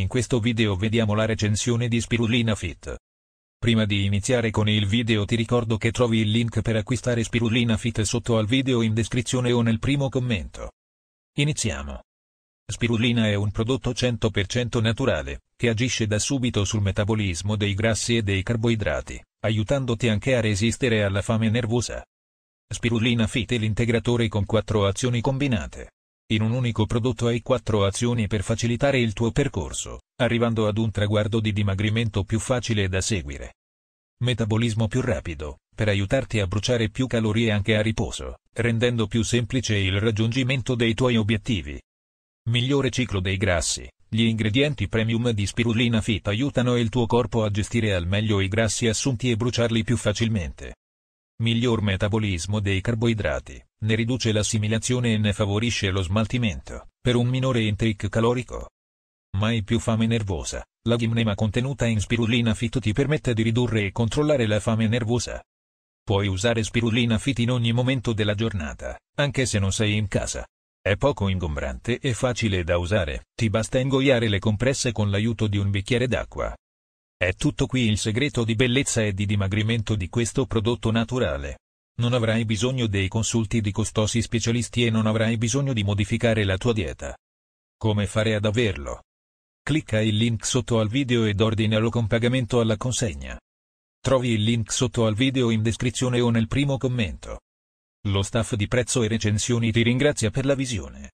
In questo video vediamo la recensione di Spirulina Fit. Prima di iniziare con il video ti ricordo che trovi il link per acquistare Spirulina Fit sotto al video in descrizione o nel primo commento. Iniziamo. Spirulina è un prodotto 100% naturale, che agisce da subito sul metabolismo dei grassi e dei carboidrati, aiutandoti anche a resistere alla fame nervosa. Spirulina Fit è l'integratore con quattro azioni combinate, in un unico prodotto hai 4 azioni per facilitare il tuo percorso, arrivando ad un traguardo di dimagrimento più facile da seguire. Metabolismo più rapido, per aiutarti a bruciare più calorie anche a riposo, rendendo più semplice il raggiungimento dei tuoi obiettivi. Migliore ciclo dei grassi. Gli ingredienti premium di spirulina fit aiutano il tuo corpo a gestire al meglio i grassi assunti e bruciarli più facilmente. Miglior metabolismo dei carboidrati ne riduce l'assimilazione e ne favorisce lo smaltimento, per un minore intake calorico. Mai più fame nervosa, la gimnema contenuta in spirulina fit ti permette di ridurre e controllare la fame nervosa. Puoi usare spirulina fit in ogni momento della giornata, anche se non sei in casa. È poco ingombrante e facile da usare, ti basta ingoiare le compresse con l'aiuto di un bicchiere d'acqua. È tutto qui il segreto di bellezza e di dimagrimento di questo prodotto naturale. Non avrai bisogno dei consulti di costosi specialisti e non avrai bisogno di modificare la tua dieta. Come fare ad averlo? Clicca il link sotto al video ed ordinalo con pagamento alla consegna. Trovi il link sotto al video in descrizione o nel primo commento. Lo staff di prezzo e recensioni ti ringrazia per la visione.